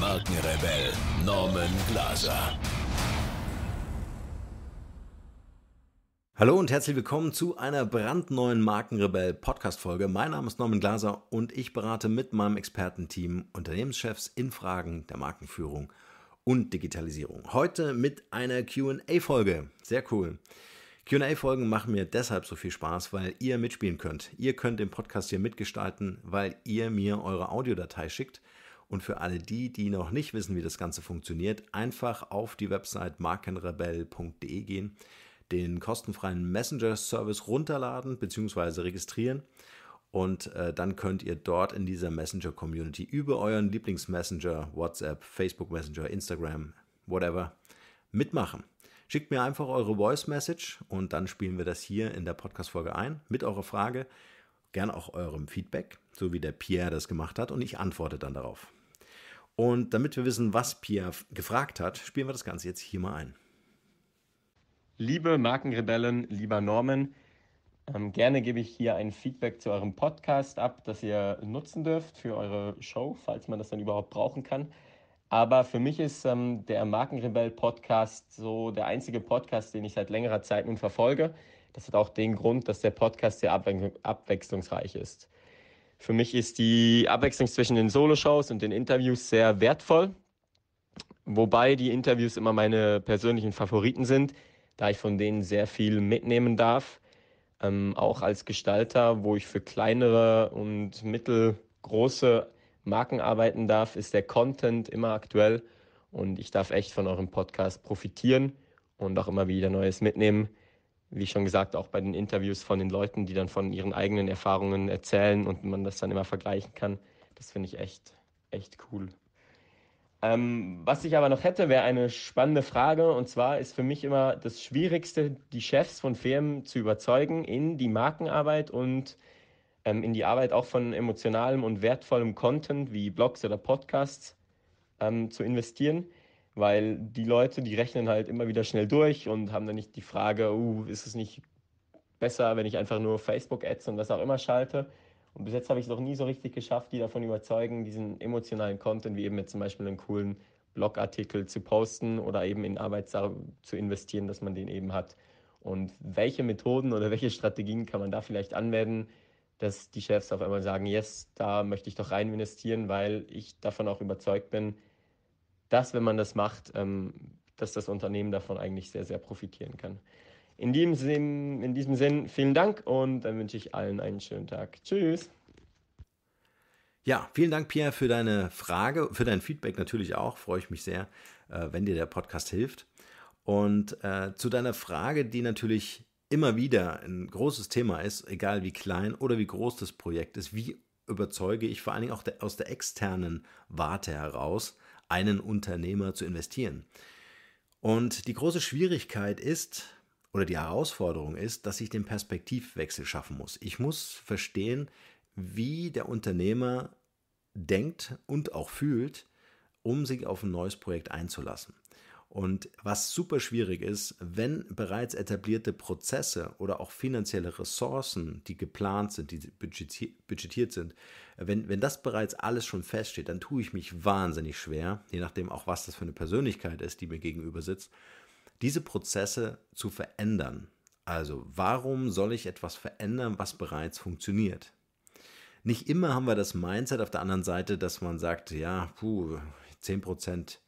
Markenrebell Norman Glaser. Hallo und herzlich willkommen zu einer brandneuen Markenrebell Podcast-Folge. Mein Name ist Norman Glaser und ich berate mit meinem Expertenteam Unternehmenschefs in Fragen der Markenführung und Digitalisierung. Heute mit einer QA-Folge. Sehr cool. QA-Folgen machen mir deshalb so viel Spaß, weil ihr mitspielen könnt. Ihr könnt den Podcast hier mitgestalten, weil ihr mir eure Audiodatei schickt und für alle die, die noch nicht wissen, wie das Ganze funktioniert, einfach auf die Website markenrebell.de gehen, den kostenfreien Messenger-Service runterladen bzw. registrieren. Und äh, dann könnt ihr dort in dieser Messenger-Community über euren Lieblings-Messenger, WhatsApp, Facebook Messenger, Instagram, whatever, mitmachen. Schickt mir einfach eure Voice Message und dann spielen wir das hier in der Podcast-Folge ein mit eurer Frage, gern auch eurem Feedback, so wie der Pierre das gemacht hat und ich antworte dann darauf. Und damit wir wissen, was Pia gefragt hat, spielen wir das Ganze jetzt hier mal ein. Liebe Markenrebellen, lieber Norman, ähm, gerne gebe ich hier ein Feedback zu eurem Podcast ab, das ihr nutzen dürft für eure Show, falls man das dann überhaupt brauchen kann. Aber für mich ist ähm, der Markenrebell-Podcast so der einzige Podcast, den ich seit längerer Zeit nun verfolge. Das hat auch den Grund, dass der Podcast sehr abwe abwechslungsreich ist. Für mich ist die Abwechslung zwischen den Soloshows und den Interviews sehr wertvoll, wobei die Interviews immer meine persönlichen Favoriten sind, da ich von denen sehr viel mitnehmen darf. Ähm, auch als Gestalter, wo ich für kleinere und mittelgroße Marken arbeiten darf, ist der Content immer aktuell und ich darf echt von eurem Podcast profitieren und auch immer wieder Neues mitnehmen wie schon gesagt, auch bei den Interviews von den Leuten, die dann von ihren eigenen Erfahrungen erzählen und man das dann immer vergleichen kann. Das finde ich echt, echt cool. Ähm, was ich aber noch hätte, wäre eine spannende Frage. Und zwar ist für mich immer das Schwierigste, die Chefs von Firmen zu überzeugen in die Markenarbeit und ähm, in die Arbeit auch von emotionalem und wertvollem Content wie Blogs oder Podcasts ähm, zu investieren weil die Leute, die rechnen halt immer wieder schnell durch und haben dann nicht die Frage, uh, ist es nicht besser, wenn ich einfach nur Facebook-Ads und was auch immer schalte? Und bis jetzt habe ich es noch nie so richtig geschafft, die davon überzeugen, diesen emotionalen Content, wie eben jetzt zum Beispiel einen coolen Blogartikel zu posten oder eben in Arbeit zu investieren, dass man den eben hat. Und welche Methoden oder welche Strategien kann man da vielleicht anwenden, dass die Chefs auf einmal sagen, yes, da möchte ich doch rein investieren, weil ich davon auch überzeugt bin, dass, wenn man das macht, ähm, dass das Unternehmen davon eigentlich sehr, sehr profitieren kann. In diesem, Sinn, in diesem Sinn, vielen Dank und dann wünsche ich allen einen schönen Tag. Tschüss. Ja, vielen Dank, Pierre, für deine Frage, für dein Feedback natürlich auch. Freue ich mich sehr, äh, wenn dir der Podcast hilft. Und äh, zu deiner Frage, die natürlich immer wieder ein großes Thema ist, egal wie klein oder wie groß das Projekt ist, wie überzeuge ich vor allen Dingen auch der, aus der externen Warte heraus einen Unternehmer zu investieren. Und die große Schwierigkeit ist, oder die Herausforderung ist, dass ich den Perspektivwechsel schaffen muss. Ich muss verstehen, wie der Unternehmer denkt und auch fühlt, um sich auf ein neues Projekt einzulassen. Und was super schwierig ist, wenn bereits etablierte Prozesse oder auch finanzielle Ressourcen, die geplant sind, die budgetiert sind, wenn, wenn das bereits alles schon feststeht, dann tue ich mich wahnsinnig schwer, je nachdem auch, was das für eine Persönlichkeit ist, die mir gegenüber sitzt, diese Prozesse zu verändern. Also warum soll ich etwas verändern, was bereits funktioniert? Nicht immer haben wir das Mindset auf der anderen Seite, dass man sagt, ja, puh, 10 Prozent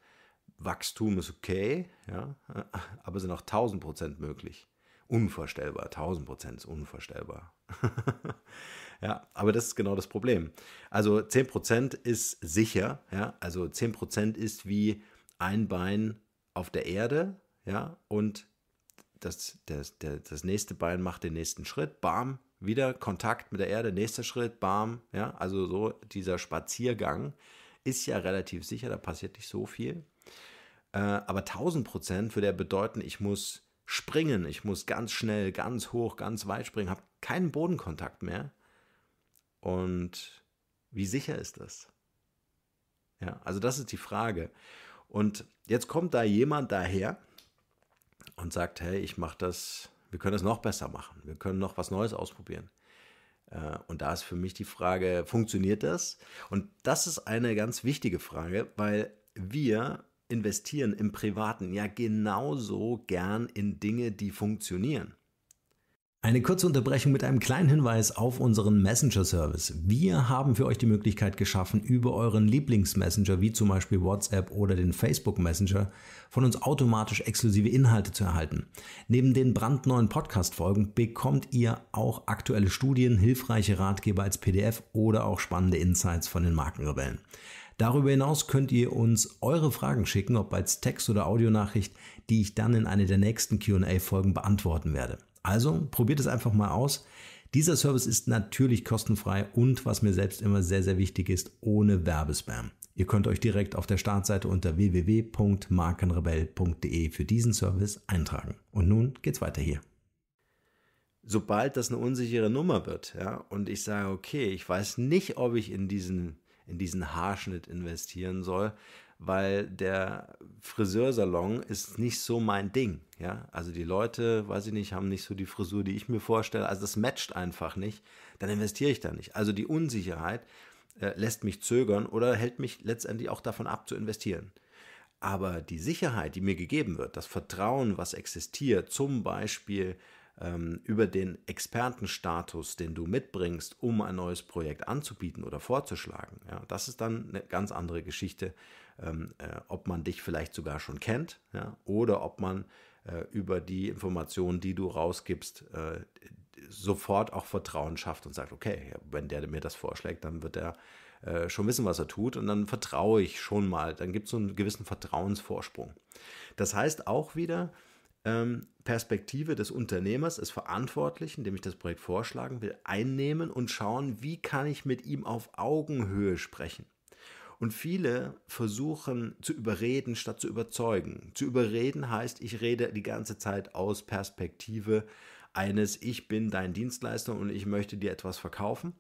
Wachstum ist okay, ja, aber sind auch 1000 Prozent möglich. Unvorstellbar, 1000 Prozent ist unvorstellbar. ja, aber das ist genau das Problem. Also 10 Prozent ist sicher, ja, also 10 Prozent ist wie ein Bein auf der Erde, ja, und das, das, das, das nächste Bein macht den nächsten Schritt, bam, wieder Kontakt mit der Erde, nächster Schritt, bam, ja, also so dieser Spaziergang ist ja relativ sicher, da passiert nicht so viel. Äh, aber 1000 Prozent würde ja bedeuten, ich muss springen, ich muss ganz schnell, ganz hoch, ganz weit springen, habe keinen Bodenkontakt mehr. Und wie sicher ist das? Ja, also das ist die Frage. Und jetzt kommt da jemand daher und sagt, hey, ich mache das, wir können das noch besser machen, wir können noch was Neues ausprobieren. Äh, und da ist für mich die Frage, funktioniert das? Und das ist eine ganz wichtige Frage, weil wir investieren im Privaten ja genauso gern in Dinge, die funktionieren. Eine kurze Unterbrechung mit einem kleinen Hinweis auf unseren Messenger-Service. Wir haben für euch die Möglichkeit geschaffen, über euren Lieblings-Messenger wie zum Beispiel WhatsApp oder den Facebook Messenger von uns automatisch exklusive Inhalte zu erhalten. Neben den brandneuen Podcast-Folgen bekommt ihr auch aktuelle Studien, hilfreiche Ratgeber als PDF oder auch spannende Insights von den Markenrebellen. Darüber hinaus könnt ihr uns eure Fragen schicken, ob als Text- oder Audionachricht, die ich dann in einer der nächsten QA-Folgen beantworten werde. Also probiert es einfach mal aus. Dieser Service ist natürlich kostenfrei und, was mir selbst immer sehr, sehr wichtig ist, ohne Werbespam. Ihr könnt euch direkt auf der Startseite unter www.markenrebell.de für diesen Service eintragen. Und nun geht's weiter hier. Sobald das eine unsichere Nummer wird, ja, und ich sage, okay, ich weiß nicht, ob ich in diesen in diesen Haarschnitt investieren soll, weil der Friseursalon ist nicht so mein Ding. Ja? Also die Leute, weiß ich nicht, haben nicht so die Frisur, die ich mir vorstelle. Also das matcht einfach nicht. Dann investiere ich da nicht. Also die Unsicherheit äh, lässt mich zögern oder hält mich letztendlich auch davon ab zu investieren. Aber die Sicherheit, die mir gegeben wird, das Vertrauen, was existiert, zum Beispiel ähm, über den Expertenstatus, den du mitbringst, um ein neues Projekt anzubieten oder vorzuschlagen. Ja, das ist dann eine ganz andere Geschichte, ähm, äh, ob man dich vielleicht sogar schon kennt ja, oder ob man äh, über die Informationen, die du rausgibst, äh, sofort auch Vertrauen schafft und sagt, okay, wenn der mir das vorschlägt, dann wird er äh, schon wissen, was er tut und dann vertraue ich schon mal, dann gibt es so einen gewissen Vertrauensvorsprung. Das heißt auch wieder, ähm, Perspektive des Unternehmers, des Verantwortlichen, dem ich das Projekt vorschlagen will, einnehmen und schauen, wie kann ich mit ihm auf Augenhöhe sprechen. Und viele versuchen zu überreden statt zu überzeugen. Zu überreden heißt, ich rede die ganze Zeit aus Perspektive eines, ich bin dein Dienstleister und ich möchte dir etwas verkaufen.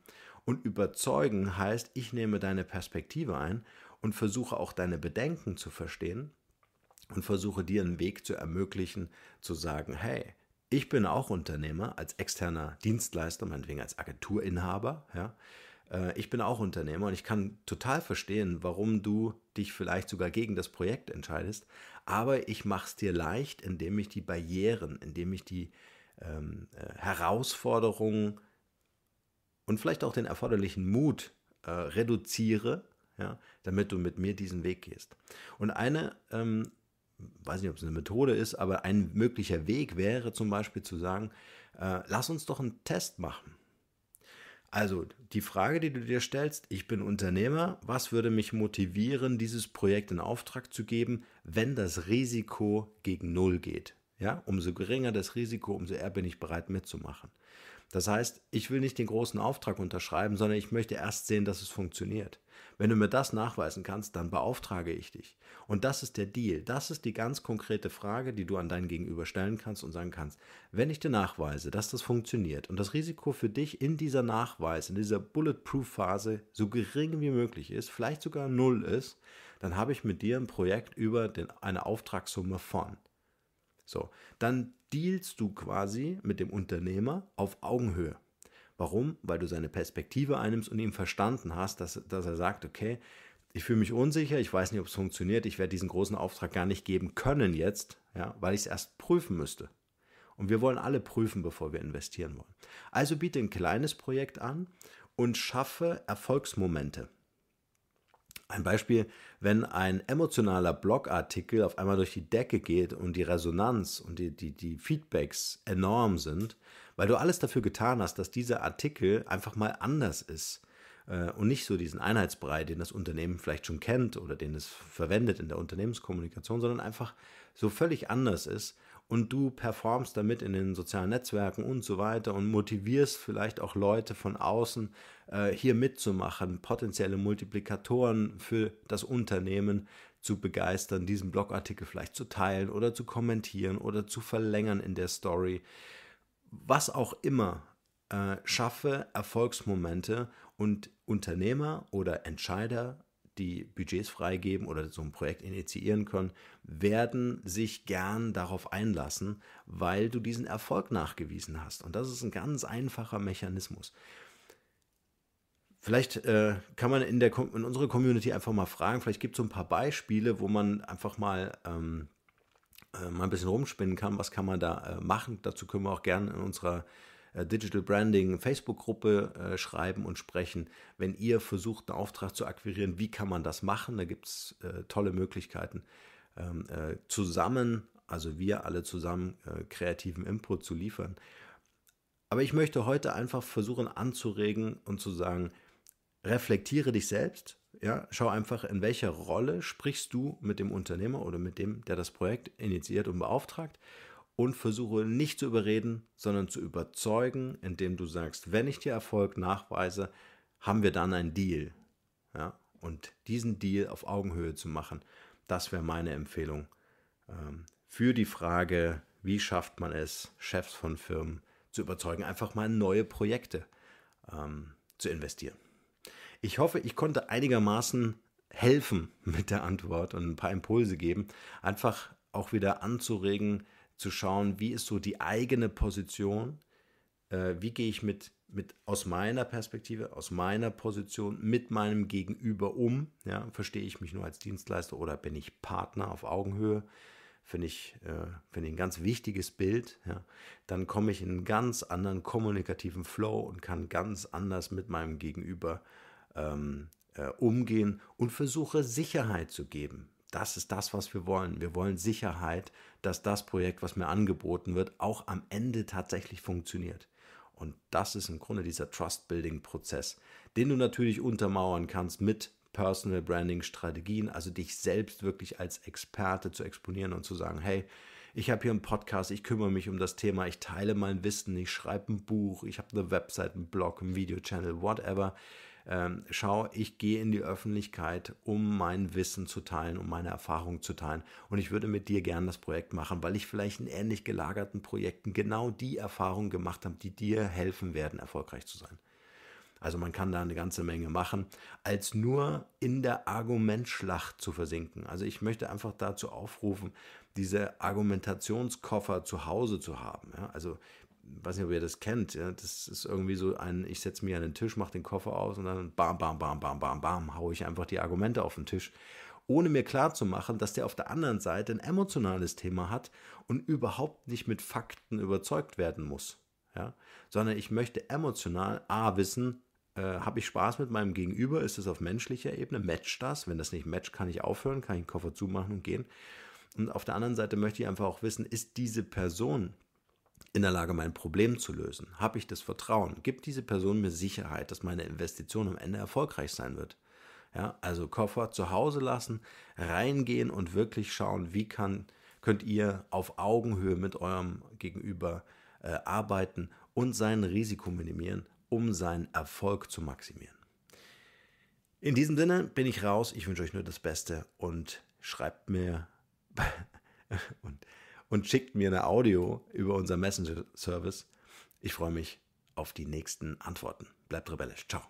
Und überzeugen heißt, ich nehme deine Perspektive ein und versuche auch deine Bedenken zu verstehen und versuche dir einen Weg zu ermöglichen, zu sagen, hey, ich bin auch Unternehmer als externer Dienstleister, meinetwegen als Agenturinhaber, ja. Äh, ich bin auch Unternehmer und ich kann total verstehen, warum du dich vielleicht sogar gegen das Projekt entscheidest. Aber ich mache es dir leicht, indem ich die Barrieren, indem ich die ähm, äh, Herausforderungen und vielleicht auch den erforderlichen Mut äh, reduziere, ja, damit du mit mir diesen Weg gehst. Und eine ähm, weiß nicht, ob es eine Methode ist, aber ein möglicher Weg wäre zum Beispiel zu sagen, äh, lass uns doch einen Test machen. Also die Frage, die du dir stellst, ich bin Unternehmer, was würde mich motivieren, dieses Projekt in Auftrag zu geben, wenn das Risiko gegen Null geht? Ja, umso geringer das Risiko, umso eher bin ich bereit mitzumachen. Das heißt, ich will nicht den großen Auftrag unterschreiben, sondern ich möchte erst sehen, dass es funktioniert. Wenn du mir das nachweisen kannst, dann beauftrage ich dich. Und das ist der Deal. Das ist die ganz konkrete Frage, die du an dein Gegenüber stellen kannst und sagen kannst, wenn ich dir nachweise, dass das funktioniert und das Risiko für dich in dieser Nachweis, in dieser Bulletproof-Phase so gering wie möglich ist, vielleicht sogar null ist, dann habe ich mit dir ein Projekt über den, eine Auftragssumme von. So, dann dealst du quasi mit dem Unternehmer auf Augenhöhe. Warum? Weil du seine Perspektive einnimmst und ihm verstanden hast, dass, dass er sagt, okay, ich fühle mich unsicher, ich weiß nicht, ob es funktioniert, ich werde diesen großen Auftrag gar nicht geben können jetzt, ja, weil ich es erst prüfen müsste. Und wir wollen alle prüfen, bevor wir investieren wollen. Also biete ein kleines Projekt an und schaffe Erfolgsmomente. Ein Beispiel, wenn ein emotionaler Blogartikel auf einmal durch die Decke geht und die Resonanz und die, die, die Feedbacks enorm sind, weil du alles dafür getan hast, dass dieser Artikel einfach mal anders ist äh, und nicht so diesen Einheitsbrei, den das Unternehmen vielleicht schon kennt oder den es verwendet in der Unternehmenskommunikation, sondern einfach so völlig anders ist und du performst damit in den sozialen Netzwerken und so weiter und motivierst vielleicht auch Leute von außen äh, hier mitzumachen, potenzielle Multiplikatoren für das Unternehmen zu begeistern, diesen Blogartikel vielleicht zu teilen oder zu kommentieren oder zu verlängern in der Story. Was auch immer, äh, schaffe Erfolgsmomente und Unternehmer oder Entscheider die Budgets freigeben oder so ein Projekt initiieren können, werden sich gern darauf einlassen, weil du diesen Erfolg nachgewiesen hast. Und das ist ein ganz einfacher Mechanismus. Vielleicht äh, kann man in, der, in unserer Community einfach mal fragen, vielleicht gibt es so ein paar Beispiele, wo man einfach mal, ähm, äh, mal ein bisschen rumspinnen kann, was kann man da äh, machen. Dazu können wir auch gerne in unserer äh, äh, Digital Branding Facebook-Gruppe äh, schreiben und sprechen. Wenn ihr versucht, einen Auftrag zu akquirieren, wie kann man das machen? Da gibt es äh, tolle Möglichkeiten, ähm, zusammen, also wir alle zusammen, kreativen Input zu liefern. Aber ich möchte heute einfach versuchen anzuregen und zu sagen, reflektiere dich selbst, ja, schau einfach, in welcher Rolle sprichst du mit dem Unternehmer oder mit dem, der das Projekt initiiert und beauftragt und versuche nicht zu überreden, sondern zu überzeugen, indem du sagst, wenn ich dir Erfolg nachweise, haben wir dann einen Deal. Ja? Und diesen Deal auf Augenhöhe zu machen, das wäre meine Empfehlung ähm, für die Frage, wie schafft man es, Chefs von Firmen zu überzeugen, einfach mal in neue Projekte ähm, zu investieren. Ich hoffe, ich konnte einigermaßen helfen mit der Antwort und ein paar Impulse geben, einfach auch wieder anzuregen, zu schauen, wie ist so die eigene Position, äh, wie gehe ich mit, mit aus meiner Perspektive, aus meiner Position, mit meinem Gegenüber um. Ja? Verstehe ich mich nur als Dienstleister oder bin ich Partner auf Augenhöhe? Finde ich, äh, find ich ein ganz wichtiges Bild. Ja? Dann komme ich in einen ganz anderen kommunikativen Flow und kann ganz anders mit meinem Gegenüber ähm, äh, umgehen und versuche Sicherheit zu geben das ist das, was wir wollen. Wir wollen Sicherheit, dass das Projekt, was mir angeboten wird, auch am Ende tatsächlich funktioniert. Und das ist im Grunde dieser Trust-Building-Prozess, den du natürlich untermauern kannst mit Personal Branding-Strategien, also dich selbst wirklich als Experte zu exponieren und zu sagen, hey, ich habe hier einen Podcast, ich kümmere mich um das Thema, ich teile mein Wissen, ich schreibe ein Buch, ich habe eine Website, einen Blog, einen Video-Channel, whatever. Ähm, schau, ich gehe in die Öffentlichkeit, um mein Wissen zu teilen, um meine Erfahrungen zu teilen. Und ich würde mit dir gern das Projekt machen, weil ich vielleicht in ähnlich gelagerten Projekten genau die Erfahrungen gemacht habe, die dir helfen werden, erfolgreich zu sein. Also man kann da eine ganze Menge machen, als nur in der Argumentschlacht zu versinken. Also ich möchte einfach dazu aufrufen, diese Argumentationskoffer zu Hause zu haben. Ja? Also weiß nicht, ob ihr das kennt, ja, das ist irgendwie so ein, ich setze mich an den Tisch, mache den Koffer aus und dann bam, bam, bam, bam, bam, bam, haue ich einfach die Argumente auf den Tisch, ohne mir klarzumachen, dass der auf der anderen Seite ein emotionales Thema hat und überhaupt nicht mit Fakten überzeugt werden muss, ja, sondern ich möchte emotional A wissen, äh, habe ich Spaß mit meinem Gegenüber, ist es auf menschlicher Ebene, matcht das, wenn das nicht matcht, kann ich aufhören, kann ich den Koffer zumachen und gehen. Und auf der anderen Seite möchte ich einfach auch wissen, ist diese Person, in der Lage, mein Problem zu lösen? Habe ich das Vertrauen? Gibt diese Person mir Sicherheit, dass meine Investition am Ende erfolgreich sein wird? Ja, also Koffer zu Hause lassen, reingehen und wirklich schauen, wie kann, könnt ihr auf Augenhöhe mit eurem Gegenüber äh, arbeiten und sein Risiko minimieren, um seinen Erfolg zu maximieren. In diesem Sinne bin ich raus. Ich wünsche euch nur das Beste und schreibt mir und und schickt mir eine Audio über unseren Messenger-Service. Ich freue mich auf die nächsten Antworten. Bleibt rebellisch. Ciao.